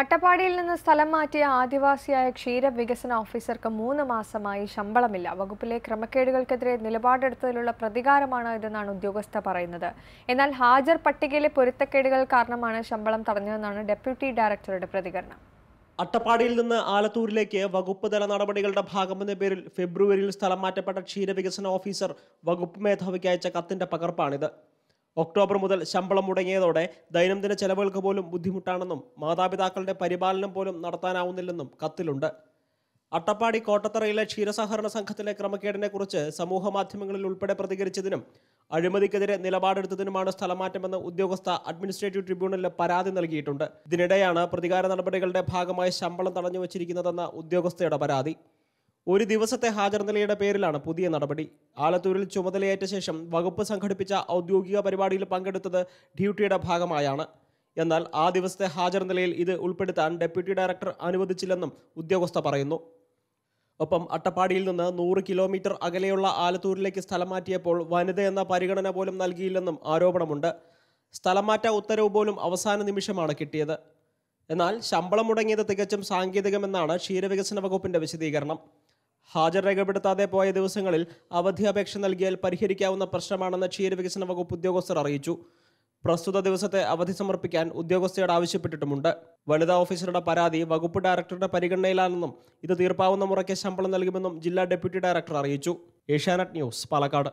അട്ടപ്പാടിയിൽ നിന്ന് സ്ഥലം മാറ്റിയ ആദിവാസിയായ ക്ഷീര വികസന ഓഫീസർക്ക് മൂന്ന് മാസമായി ശമ്പളമില്ല വകുപ്പിലെ ക്രമക്കേടുകൾക്കെതിരെ നിലപാടെടുത്തതിലുള്ള പ്രതികാരമാണ് ഇതെന്നാണ് ഉദ്യോഗസ്ഥ പറയുന്നത് എന്നാൽ ഹാജർ പട്ടികയിലെ പൊരുത്തക്കേടുകൾ കാരണമാണ് ശമ്പളം തടഞ്ഞതെന്നാണ് ഡെപ്യൂട്ടി ഡയറക്ടറുടെ പ്രതികരണം അട്ടപ്പാടിയിൽ നിന്ന് ആലത്തൂരിലേക്ക് വകുപ്പ് തല നടപടികളുടെ ഭാഗമെന്ന പേരിൽ ഫെബ്രുവരിയിൽ സ്ഥലം മാറ്റപ്പെട്ട ക്ഷീരവികസന ഓഫീസർ വകുപ്പ് മേധാവിക്ക് അയച്ച കത്തിന്റെ പകർപ്പാണിത് ഒക്ടോബർ മുതൽ ശമ്പളം മുടങ്ങിയതോടെ ദൈനംദിന ചെലവുകൾക്ക് പോലും ബുദ്ധിമുട്ടാണെന്നും മാതാപിതാക്കളുടെ പരിപാലനം പോലും നടത്താനാവുന്നില്ലെന്നും കത്തിലുണ്ട് അട്ടപ്പാടി കോട്ടത്തറയിലെ ക്ഷീരസഹകരണ സംഘത്തിലെ ക്രമക്കേടിനെക്കുറിച്ച് സമൂഹ മാധ്യമങ്ങളിൽ ഉൾപ്പെടെ പ്രതികരിച്ചതിനും അഴിമതിക്കെതിരെ നിലപാടെടുത്തതിനുമാണ് സ്ഥലമാറ്റമെന്ന് ഉദ്യോഗസ്ഥ അഡ്മിനിസ്ട്രേറ്റീവ് ട്രിബ്യൂണലിൽ പരാതി നൽകിയിട്ടുണ്ട് ഇതിനിടെയാണ് പ്രതികാര നടപടികളുടെ ഭാഗമായി ശമ്പളം തടഞ്ഞു വച്ചിരിക്കുന്നതെന്ന ഉദ്യോഗസ്ഥയുടെ പരാതി ഒരു ദിവസത്തെ ഹാജർ നിലയുടെ പേരിലാണ് പുതിയ നടപടി ആലത്തൂരിൽ ചുമതലയേറ്റ ശേഷം വകുപ്പ് സംഘടിപ്പിച്ച ഔദ്യോഗിക പരിപാടിയിൽ പങ്കെടുത്തത് ഡ്യൂട്ടിയുടെ ഭാഗമായാണ് എന്നാൽ ആ ദിവസത്തെ ഹാജർ നിലയിൽ ഇത് ഉൾപ്പെടുത്താൻ ഡെപ്യൂട്ടി ഡയറക്ടർ അനുവദിച്ചില്ലെന്നും ഉദ്യോഗസ്ഥ പറയുന്നു ഒപ്പം അട്ടപ്പാടിയിൽ നിന്ന് നൂറ് കിലോമീറ്റർ അകലെയുള്ള ആലത്തൂരിലേക്ക് സ്ഥലം മാറ്റിയപ്പോൾ വനിത എന്ന പരിഗണന പോലും നൽകിയില്ലെന്നും ആരോപണമുണ്ട് സ്ഥലമാറ്റ ഉത്തരവ് പോലും അവസാന നിമിഷമാണ് കിട്ടിയത് എന്നാൽ ശമ്പളം മുടങ്ങിയത് തികച്ചും സാങ്കേതികമെന്നാണ് ക്ഷീരവികസന വകുപ്പിന്റെ വിശദീകരണം ഹാജർ രേഖപ്പെടുത്താതെ പോയ ദിവസങ്ങളിൽ അവധി അപേക്ഷ നൽകിയാൽ പരിഹരിക്കാവുന്ന പ്രശ്നമാണെന്ന് ക്ഷീരവികസന വകുപ്പ് ഉദ്യോഗസ്ഥർ അറിയിച്ചു പ്രസ്തുത ദിവസത്തെ അവധി സമർപ്പിക്കാൻ ഉദ്യോഗസ്ഥയോട് ആവശ്യപ്പെട്ടിട്ടുമുണ്ട് വനിതാ ഓഫീസറുടെ പരാതി വകുപ്പ് ഡയറക്ടറുടെ പരിഗണനയിലാണെന്നും ഇത് തീർപ്പാവുന്ന മുറയ്ക്ക് ശമ്പളം നൽകുമെന്നും ജില്ലാ ഡെപ്യൂട്ടി ഡയറക്ടർ അറിയിച്ചു ഏഷ്യാനെറ്റ് ന്യൂസ് പാലക്കാട്